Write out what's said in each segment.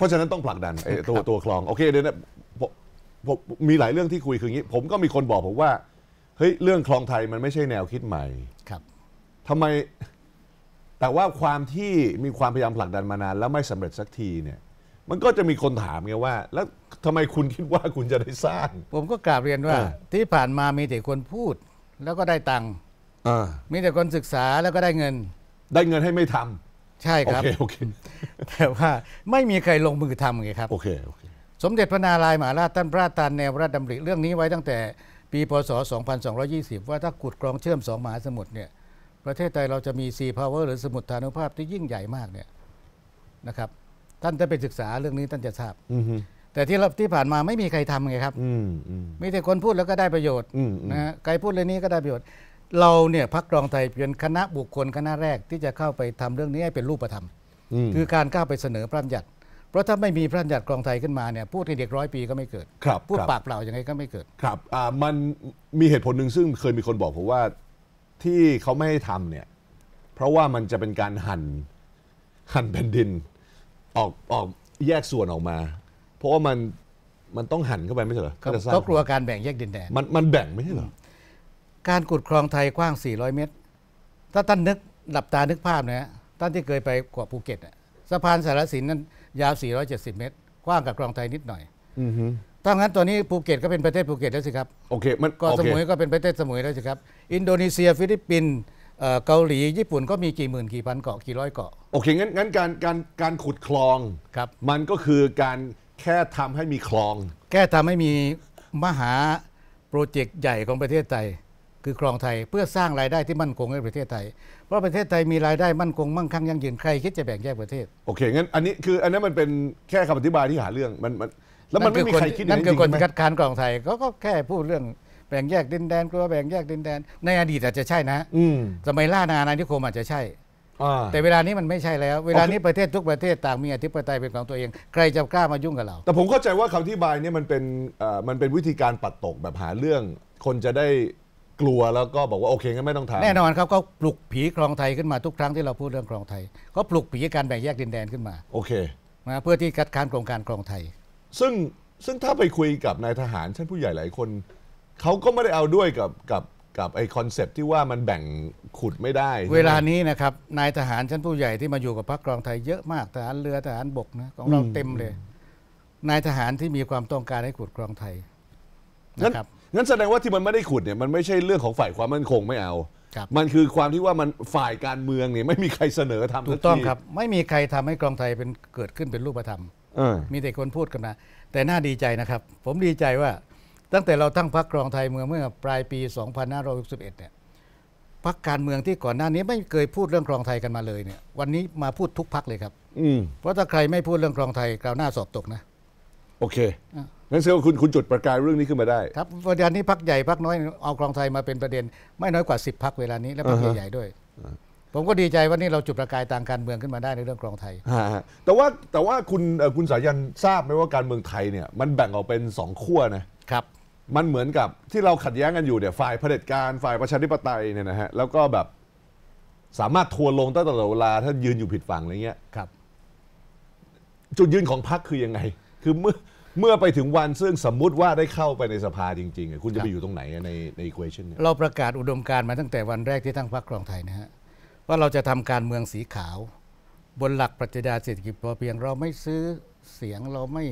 เพราะฉะนั้นต้องผลักดันตัวตัวคลองโอเคเดี๋ยวนะ ผมมีหลายเรื่องที่คุยคืออย่างนี้ผมก็มีคนบอกผมว่าเฮ้ยเรื่องคลองไทยมันไม่ใช่แนวคิดใหม่ครับทำไมแต่ว่าความที่มีความพยายามผลักดันมานานแล้วไม่สำเร็จสักทีเนี่ย มันก็จะมีคนถามไงว่าแล้วทำไมคุณคิดว่าคุณจะได้สร้าง ผมก็กราบเรียนว่า่าที่ผ่านมามีแต่คนพูดแล้วก็ได้ตังค์มีแต่คนศึกษาแล้วก็ได้เงิน ได้เงินให้ไม่ทำใช่ครับโอเคแต่ว่าไม่มีใครลงมือทำไงครับ โอเคโอเคสมเด็จพระนารายมหาราชท่านพระตานแนวราชดำริเรื่องนี้ไว้ตั้งแต่ปีพศ 2220 ว่าถ้าขุดกรองเชื่อมสองมหาสมุทรเนี่ยประเทศไทยเราจะมีซีพาวเวอร์หรือสมุทรฐานุภาพที่ยิ่งใหญ่มากเนี่ยนะครับ ท่านจะไปศึกษาเรื่องนี้ท่านจะทราบแต่ที่เราที่ผ่านมาไม่มีใครทำไงครับมีแต่คนพูดแล้วก็ได้ประโยชน์นะใครพูดเรื่องนี้ก็ได้ประโยชน์เราเนี่ยพักรองไทยเป็นคณะบุคคลคณะแรกที่จะเข้าไปทำเรื่องนี้ให้เป็นรูปธรรมคือการก้าไปเสนอพระราชบัญญัติเพราะถ้าไม่มีพระราชบัญญัติกรองไทยขึ้นมาเนี่ยพูดในเด็กร้อยปีก็ไม่เกิดครับพูดปากเปล่ายังไงก็ไม่เกิดครับมันมีเหตุผลหนึ่งซึ่งเคยมีคนบอกผมว่าที่เขาไม่ให้ทำเนี่ย เพราะว่ามันจะเป็นการหั่นหั่นแผ่นดินออกออกแยกส่วนออกมา เพราะว่ามันมันต้องหั่นเข้าไปไม่ใช่เหรอก็กลัวการแบ่งแยกดินแดนมันมันแบ่งไม่ใช่เหรอการขุดคลองไทยกว้าง 400 เมตร ถ้าท่านนึก หลับตานึกภาพนะฮะท่านที่เคยไปเกาะภูเก็ตสะพานสารสินนั้นยาว 470 เมตร กว้างกับคลองไทยนิดหน่อยถ้างั้นตอนนี้ภูเก็ตก็เป็นประเทศภูเก็ตแล้วสิครับ โอเค มันเกาะสมุยก็เป็นประเทศสมุยแล้วสิครับ อินโดนีเซียฟิลิปปินส์เกาหลี ญี่ปุ่นก็มีกี่หมื่นกี่พันเกาะกี่ร้อยเกาะ โอเค งั้นงั้นการการการขุดคลองครับ มันก็คือการแค่ทำให้มีคลอง แค่ทำให้มีมหาโปรเจกต์ใหญ่ของประเทศไทยคือคลองไทยเพื่อสร้างรายได้ที่มั่นคงให้ประเทศไทย เพราะประเทศไทยมีรายได้มั่นคงมั่งคั่งยั่งยืนใครคิดจะแบ่งแยกประเทศ โอเคงั้นอันนี้คือ อันนั้นมันเป็นแค่คำอธิบายที่หาเรื่องมันมันแล้วมันไม่มีใครคิดนั่นคือคนคัดค้านคลองไทยเขาก็แค่พูดเรื่องแบ่งแยกดินแดนกลัวแบ่งแยกดินแดน ในอดีตอาจจะใช่นะสมัยล่านาอาณานิคมอาจจะใช่แต่เวลานี้มันไม่ใช่แล้ว เวลานี้ประเทศทุกประเทศต่างมีอธิปไตยเป็นของตัวเอง ใครจะกล้ามายุ่งกับเรา แต่ผมเข้าใจว่าคำอธิบายนี่มันเป็นมันเป็นวิธีการปัดตกแบบหาเรื่อง คนจะไดกลัวแล้วก็บอกว่าโอเคงั้นไม่ต้องถาม แน่นอนครับก็ปลุกผีคลองไทยขึ้นมาทุกครั้งที่เราพูดเรื่องคลองไทย ก็ปลุกผีการแบ่งแยกดินแดนขึ้นมา โอเคมาเพื่อที่กัดค้านโครงการคลองไทย ซึ่งซึ่งถ้าไปคุยกับนายทหารชั้นผู้ใหญ่หลายคนเขาก็ไม่ได้เอาด้วยกับกับกับไอคอนเซปที่ว่ามันแบ่งขุดไม่ได้ เวลานี้นะครับนายทหารชั้นผู้ใหญ่ที่มาอยู่กับพรรคกรองไทยเยอะมากทหารเรือทหารบกนะของเราเต็มเลยนายทหารที่มีความต้องการให้ขุดกรองไทย นะครับงั้นแสดงว่าที่มันไม่ได้ขุดเนี่ยมันไม่ใช่เรื่องของฝ่ายความมั่นคงไม่เอา มันคือความที่ว่ามันฝ่ายการเมืองเนี่ย ไม่มีใครเสนอทำถูกต้องครับ ไม่มีใครทำให้กองไทยเป็นเกิดขึ้นเป็นรูปธรรมมีแต่คนพูดกันนะแต่น่าดีใจนะครับ ผมดีใจว่า ตั้งแต่เราตั้งพรรคกองไทยเมืองเมื่อปลายปี 2561เนี่ยพรรคการเมืองที่ก่อนหน้านี้ไม่เคยพูดเรื่องกองไทยกันมาเลยเนี่ย วันนี้มาพูดทุกพรรคเลยครับอืเพราะถ้าใครไม่พูดเรื่องกองไทยคราวหน้าสอบตกนะโอเค งั้นแสดงว่าคุณคุณจุดประกายเรื่องนี้ขึ้นมาได้ ครับประเด็นนี้พักใหญ่พักน้อยเอากรองไทยมาเป็นประเด็น ไม่น้อยกว่า10พักเวลานี้และพักใหญ่ๆด้วย ผมก็ดีใจว่านี่เราจุดประกายต่างการเมืองขึ้นมาได้ในเรื่องกรองไทยแต่ว่าแต่ว่าคุณคุณสายันทราบไหมว่าการเมืองไทยเนี่ย มันแบ่งออกเป็นสองขั้วนะครับ มันเหมือนกับที่เราขัดแย้งกันอยู่เนี่ย ฝ่ายเผด็จการฝ่ายประชาธิปไตยเนี่ยนะฮะแล้วก็แบบสามารถทัวลงตั้งแต่เวลาถ้ายืนอยู่ผิดฝั่งอะไรเงี้ย ครับ จุดยืนของพรรคคือยังไงคือเมื่อเมื่อไปถึงวันซึ่งสมมุติว่าได้เข้าไปในสภาจริงๆ คุณจะไปอยู่ตรงไหนในในอีควอชันเนี่ยเราประกาศอุดมการณ์มาตั้งแต่วันแรกที่ตั้งพรรคกรองไทยนะฮะ ว่าเราจะทำการเมืองสีขาว บนหลักปรัชญาเศรษฐกิจพอเพียง เราไม่ซื้อเสียงเราไม่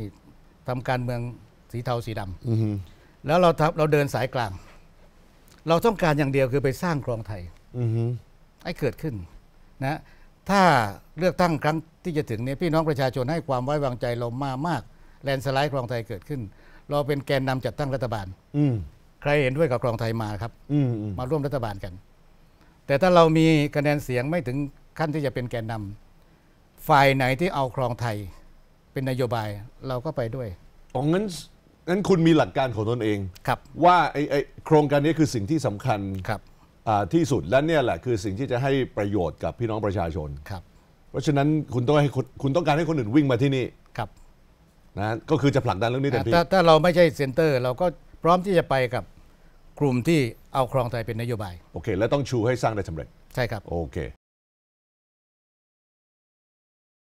ทำการเมืองสีเทาสีดำอแล้วเราเราเดินสายกลาง เราต้องการอย่างเดียวคือไปสร้างกรองไทยอให้เกิดขึ้นนะ ถ้าเลือกตั้งครั้งที่จะถึงเนี่ยพี่น้องประชาชนให้ความไว้วางใจเรามามากแลนสไลด์คลองไทยเกิดขึ้น เราเป็นแกนนำจัดตั้งรัฐบาล อืใครเห็นด้วยกับคลองไทยมาครับมมาร่วมรัฐบาลกัน แต่ถ้าเรามีคะแนนเสียงไม่ถึงขั้นที่จะเป็นแกนนำ ฝ่ายไหนที่เอาคลองไทย เป็นนโยบายเราก็ไปด้วยอ๋งั้นงั้นคุณมีหลักการของตนเอง ครับ ว่าไอ้ไอ้โครงการนี้คือสิ่งที่สำคัญครับที่สุดและเนี่ยแหละคือสิ่งที่จะให้ประโยชน์กับพี่น้องประชาชนครับ เพราะฉะนั้นคุณต้องให้คุณต้องการให้คนอื่นวิ่งมาที่นี่นะก็คือจะผลักดันเรื่องนี้เต็มที่ถ้าถ้าเราไม่ใช่เซ็นเตอร์ เราก็พร้อมที่จะไปกับกลุ่มที่เอาครองไทยเป็นนโยบาย โอเค และต้องชูให้สร้างได้สำเร็จใช่ครับโอเค